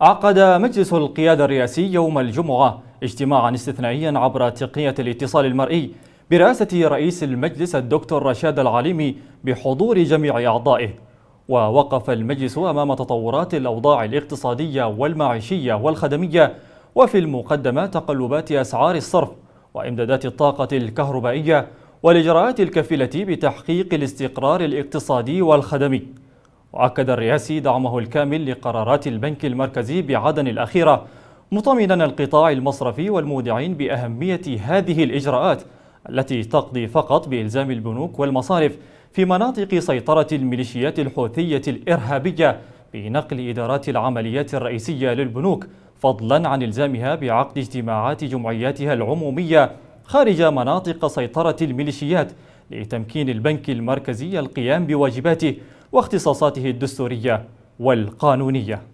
عقد مجلس القيادة الرئاسي يوم الجمعة اجتماعا استثنائيا عبر تقنية الاتصال المرئي برئاسة رئيس المجلس الدكتور رشاد العليمي بحضور جميع أعضائه ووقف المجلس أمام تطورات الأوضاع الاقتصادية والمعيشية والخدمية وفي المقدمة تقلبات أسعار الصرف وإمدادات الطاقة الكهربائية والإجراءات الكفيلة بتحقيق الاستقرار الاقتصادي والخدمي وأكد الرئاسي دعمه الكامل لقرارات البنك المركزي بعدن الأخيرة مطمئنا القطاع المصرفي والمودعين بأهمية هذه الإجراءات التي تقضي فقط بإلزام البنوك والمصارف في مناطق سيطرة الميليشيات الحوثية الإرهابية بنقل إدارات العمليات الرئيسية للبنوك فضلا عن إلزامها بعقد اجتماعات جمعياتها العمومية خارج مناطق سيطرة الميليشيات لتمكين البنك المركزي القيام بواجباته واختصاصاته الدستورية والقانونية